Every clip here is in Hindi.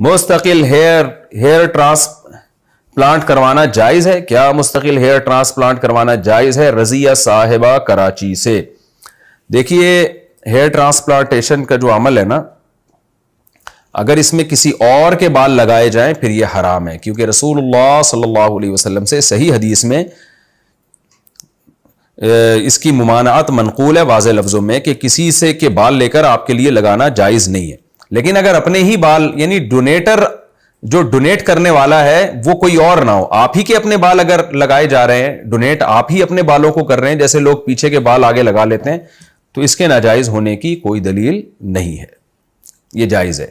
मुस्तकिल हेयर हेयर ट्रांसप्लांट करवाना जायज़ है क्या मुस्तकिल हेयर ट्रांसप्लांट करवाना जायज़ है रज़िया साहिबा कराची से देखिए हेयर ट्रांसप्लांटेशन का जो अमल है ना अगर इसमें किसी और के बाल लगाए जाएं फिर ये हराम है क्योंकि रसूल सल्लल्लाहु अलैहि वसल्लम से सही हदीस में इसकी ममानात मनकूल है वाज लफ्ज़ों में कि किसी से के बाल लेकर आपके लिए लगाना जायज़ नहीं है लेकिन अगर अपने ही बाल यानी डोनेटर जो डोनेट करने वाला है वो कोई और ना हो आप ही के अपने बाल अगर लगाए जा रहे हैं डोनेट आप ही अपने बालों को कर रहे हैं जैसे लोग पीछे के बाल आगे लगा लेते हैं तो इसके नाजायज होने की कोई दलील नहीं है ये जायज है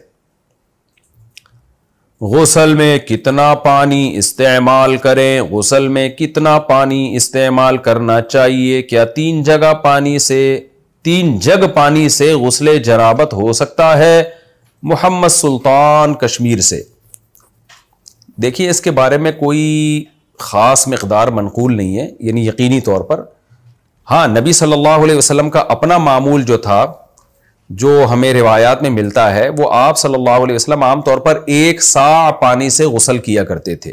गसल में कितना पानी इस्तेमाल करें गसल में कितना पानी इस्तेमाल करना चाहिए क्या तीन जगह पानी से तीन जग पानी से गसल जराबत हो सकता है मोहम्मद सुल्तान कश्मीर से देखिए इसके बारे में कोई ख़ास मकदार मनकूल नहीं है यानी यकीनी तौर पर हाँ नबी सल्लल्लाहु अलैहि वसल्लम का अपना मामूल जो था जो हमें रिवायात में मिलता है वो आप सल्लल्लाहु अलैहि वसल्लम आमतौर पर एक सा पानी से गसल किया करते थे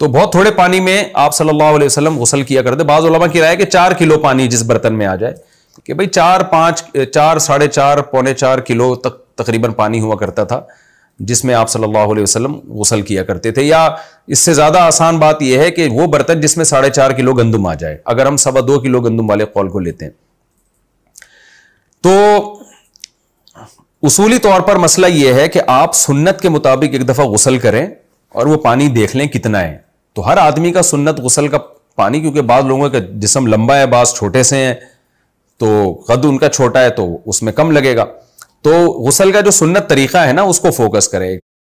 तो बहुत थोड़े पानी में आप सल्लल्लाहु अलैहि वसल्लम गसल किया करते बाज़ की राय कि चार किलो पानी जिस बर्तन में आ जाए कि भाई चार पाँच चार साढ़े चार पौने चार किलो तक तकरीबन पानी हुआ करता था जिसमें आप सल्लल्लाहु अलैहि वसल्लम गसल किया करते थे या इससे ज़्यादा आसान बात यह है कि वो बर्तन जिसमें साढ़े चार किलो गंदम आ जाए अगर हम सवा दो किलो गंदम वाले कौल को लेते हैं तो उसूली तौर पर मसला यह है कि आप सुन्नत के मुताबिक एक दफ़ा गसल करें और वह पानी देख लें कितना है तो हर आदमी का सुन्नत गसल का पानी क्योंकि बाद लोगों का जिसम लंबा है बाज छोटे से हैं तो कद उनका छोटा है तो उसमें कम लगेगा तो गुसल का जो सुन्नत तरीका है ना उसको फोकस करें